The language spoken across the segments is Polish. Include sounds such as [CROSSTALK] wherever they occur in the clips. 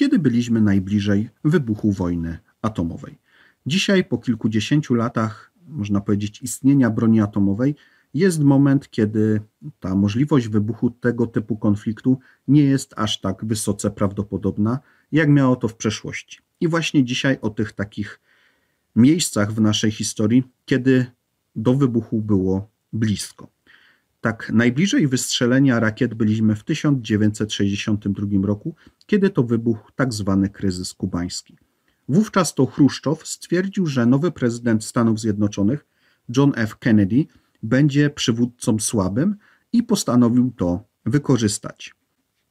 kiedy byliśmy najbliżej wybuchu wojny atomowej. Dzisiaj, po kilkudziesięciu latach, można powiedzieć, istnienia broni atomowej, jest moment, kiedy ta możliwość wybuchu tego typu konfliktu nie jest aż tak wysoce prawdopodobna, jak miało to w przeszłości. I właśnie dzisiaj o tych takich miejscach w naszej historii, kiedy do wybuchu było blisko. Tak, najbliżej wystrzelenia rakiet byliśmy w 1962 roku, kiedy to wybuchł tzw. Tak kryzys kubański. Wówczas to Chruszczow stwierdził, że nowy prezydent Stanów Zjednoczonych, John F. Kennedy, będzie przywódcą słabym i postanowił to wykorzystać.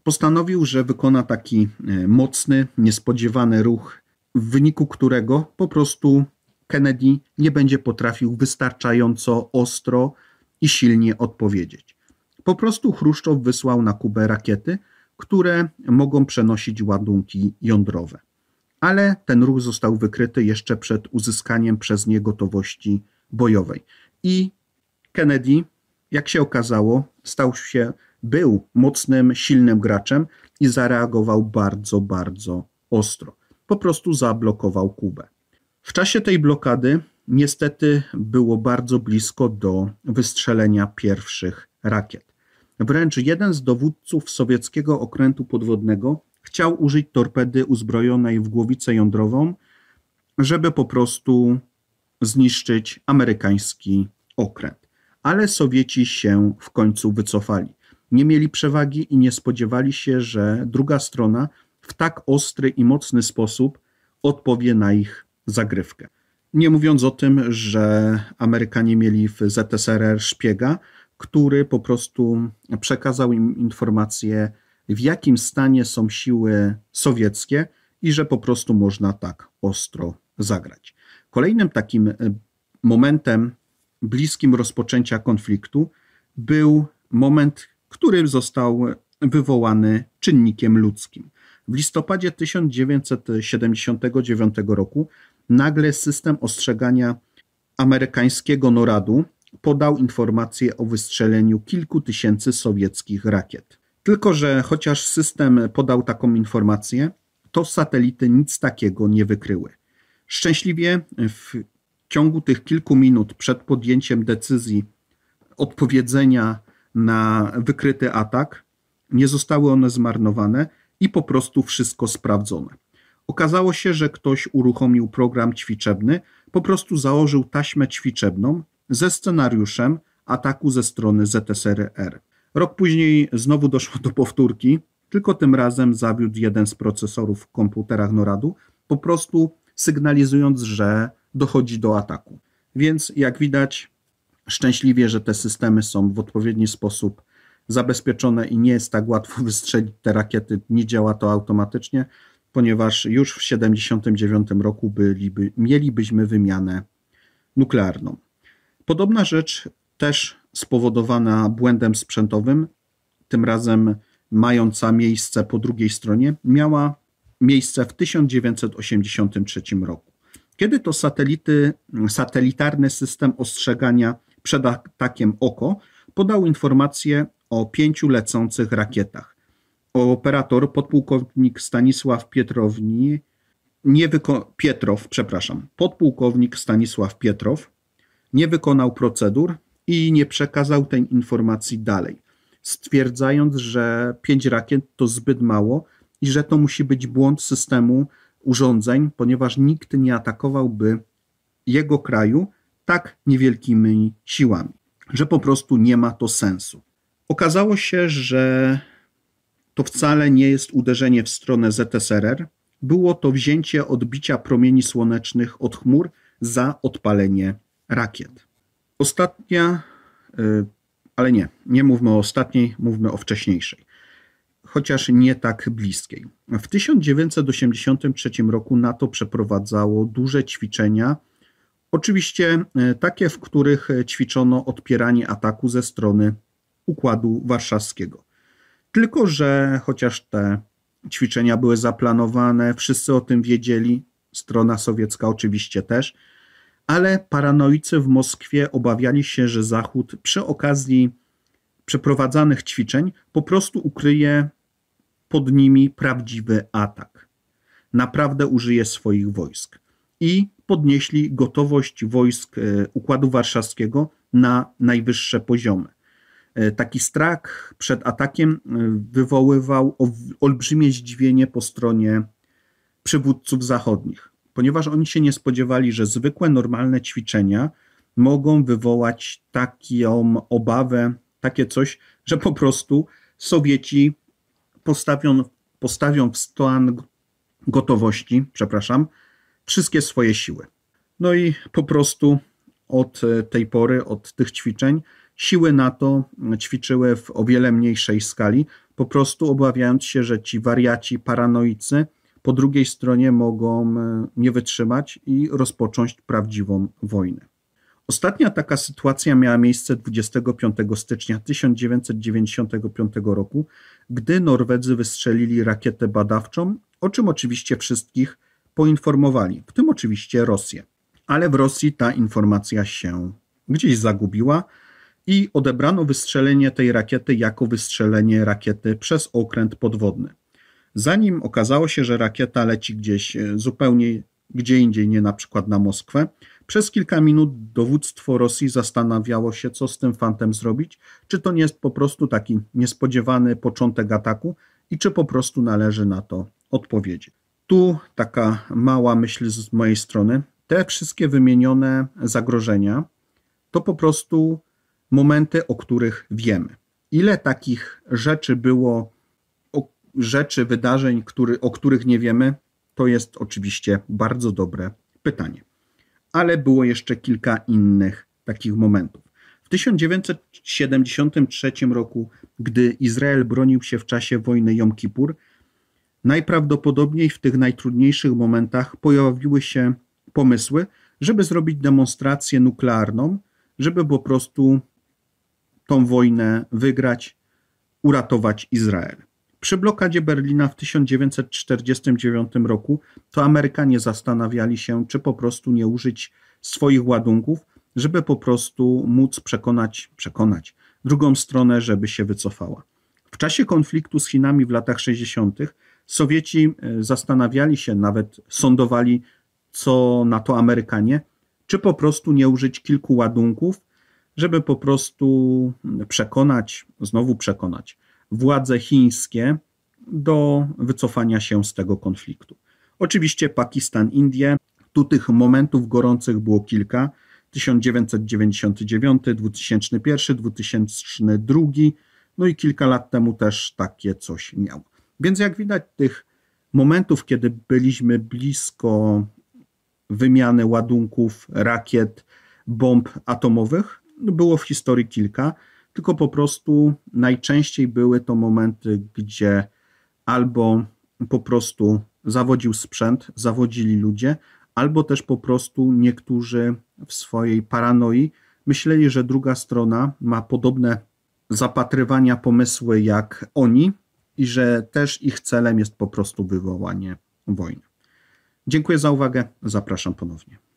Postanowił, że wykona taki e, mocny, niespodziewany ruch, w wyniku którego po prostu Kennedy nie będzie potrafił wystarczająco ostro i silnie odpowiedzieć. Po prostu Chruszczow wysłał na Kubę rakiety, które mogą przenosić ładunki jądrowe. Ale ten ruch został wykryty jeszcze przed uzyskaniem przez nie gotowości bojowej. I Kennedy, jak się okazało, stał się, był mocnym, silnym graczem i zareagował bardzo, bardzo ostro. Po prostu zablokował Kubę. W czasie tej blokady niestety było bardzo blisko do wystrzelenia pierwszych rakiet. Wręcz jeden z dowódców sowieckiego okrętu podwodnego chciał użyć torpedy uzbrojonej w głowicę jądrową, żeby po prostu zniszczyć amerykański okręt. Ale Sowieci się w końcu wycofali. Nie mieli przewagi i nie spodziewali się, że druga strona w tak ostry i mocny sposób odpowie na ich zagrywkę. Nie mówiąc o tym, że Amerykanie mieli w ZSRR szpiega, który po prostu przekazał im informację, w jakim stanie są siły sowieckie i że po prostu można tak ostro zagrać. Kolejnym takim e, momentem bliskim rozpoczęcia konfliktu był moment, który został wywołany czynnikiem ludzkim. W listopadzie 1979 roku nagle system ostrzegania amerykańskiego NORAD-u podał informację o wystrzeleniu kilku tysięcy sowieckich rakiet. Tylko, że chociaż system podał taką informację, to satelity nic takiego nie wykryły. Szczęśliwie w ciągu tych kilku minut przed podjęciem decyzji odpowiedzenia na wykryty atak, nie zostały one zmarnowane i po prostu wszystko sprawdzone. Okazało się, że ktoś uruchomił program ćwiczebny, po prostu założył taśmę ćwiczebną ze scenariuszem ataku ze strony ZSRR. Rok później znowu doszło do powtórki, tylko tym razem zawiódł jeden z procesorów w komputerach NORADu, po prostu sygnalizując, że dochodzi do ataku. Więc jak widać, szczęśliwie, że te systemy są w odpowiedni sposób zabezpieczone i nie jest tak łatwo [LAUGHS] wystrzelić te rakiety, nie działa to automatycznie ponieważ już w 1979 roku byliby, mielibyśmy wymianę nuklearną. Podobna rzecz też spowodowana błędem sprzętowym, tym razem mająca miejsce po drugiej stronie, miała miejsce w 1983 roku, kiedy to satelity, satelitarny system ostrzegania przed atakiem OKO podał informację o pięciu lecących rakietach operator podpułkownik Stanisław Pietrowni, nie wyko- Pietrow, przepraszam, podpułkownik Stanisław Pietrow nie wykonał procedur i nie przekazał tej informacji dalej, stwierdzając, że pięć rakiet to zbyt mało i że to musi być błąd systemu urządzeń, ponieważ nikt nie atakowałby jego kraju tak niewielkimi siłami, że po prostu nie ma to sensu. Okazało się, że to wcale nie jest uderzenie w stronę ZSRR, było to wzięcie odbicia promieni słonecznych od chmur za odpalenie rakiet. Ostatnia, y, ale nie, nie mówmy o ostatniej, mówmy o wcześniejszej, chociaż nie tak bliskiej. W 1983 roku NATO przeprowadzało duże ćwiczenia, oczywiście y, takie, w których ćwiczono odpieranie ataku ze strony Układu Warszawskiego. Tylko, że chociaż te ćwiczenia były zaplanowane, wszyscy o tym wiedzieli, strona sowiecka oczywiście też, ale paranoicy w Moskwie obawiali się, że Zachód przy okazji przeprowadzanych ćwiczeń po prostu ukryje pod nimi prawdziwy atak. Naprawdę użyje swoich wojsk. I podnieśli gotowość wojsk e, Układu Warszawskiego na najwyższe poziomy. E, taki strach przed atakiem e, wywoływał olbrzymie zdziwienie po stronie przywódców zachodnich, ponieważ oni się nie spodziewali, że zwykłe, normalne ćwiczenia mogą wywołać taką obawę, takie coś, że po prostu Sowieci postawią, postawią w stan gotowości, przepraszam, wszystkie swoje siły. No i po prostu od e, tej pory, od tych ćwiczeń, Siły NATO ćwiczyły w o wiele mniejszej skali, po prostu obawiając się, że ci wariaci, paranoicy po drugiej stronie mogą e, nie wytrzymać i rozpocząć prawdziwą wojnę. Ostatnia taka sytuacja miała miejsce 25 stycznia 1995 roku, gdy Norwedzy wystrzelili rakietę badawczą, o czym oczywiście wszystkich poinformowali, w tym oczywiście Rosję. Ale w Rosji ta informacja się gdzieś zagubiła i odebrano wystrzelenie tej rakiety jako wystrzelenie rakiety przez okręt podwodny. Zanim okazało się, że rakieta leci gdzieś e, zupełnie gdzie indziej, nie na przykład na Moskwę, przez kilka minut dowództwo Rosji zastanawiało się, co z tym fantem zrobić, czy to nie jest po prostu taki niespodziewany początek ataku i czy po prostu należy na to odpowiedzieć. Tu taka mała myśl z mojej strony. Te wszystkie wymienione zagrożenia to po prostu momenty, o których wiemy. Ile takich rzeczy było, o, rzeczy, wydarzeń, który, o których nie wiemy, to jest oczywiście bardzo dobre pytanie. Ale było jeszcze kilka innych takich momentów. W 1973 roku, gdy Izrael bronił się w czasie wojny Jom Kippur, najprawdopodobniej w tych najtrudniejszych momentach pojawiły się pomysły, żeby zrobić demonstrację nuklearną, żeby po prostu tą wojnę wygrać, uratować Izrael. Przy blokadzie Berlina w 1949 roku to Amerykanie zastanawiali się, czy po prostu nie użyć swoich ładunków, żeby po prostu móc przekonać, przekonać drugą stronę, żeby się wycofała. W czasie konfliktu z Chinami w latach 60. Sowieci e, zastanawiali się, nawet sądowali, co na to Amerykanie, czy po prostu nie użyć kilku ładunków, żeby po prostu przekonać, znowu przekonać władze chińskie do wycofania się z tego konfliktu. Oczywiście Pakistan, Indie, tu tych momentów gorących było kilka. 1999, 2001, 2002, no i kilka lat temu też takie coś miało. Więc jak widać, tych momentów, kiedy byliśmy blisko wymiany ładunków, rakiet, bomb atomowych, no, było w historii kilka, tylko po prostu najczęściej były to momenty, gdzie albo po prostu zawodził sprzęt, zawodzili ludzie, albo też po prostu niektórzy w swojej paranoi myśleli, że druga strona ma podobne zapatrywania, pomysły jak oni i że też ich celem jest po prostu wywołanie wojny. Dziękuję za uwagę, zapraszam ponownie.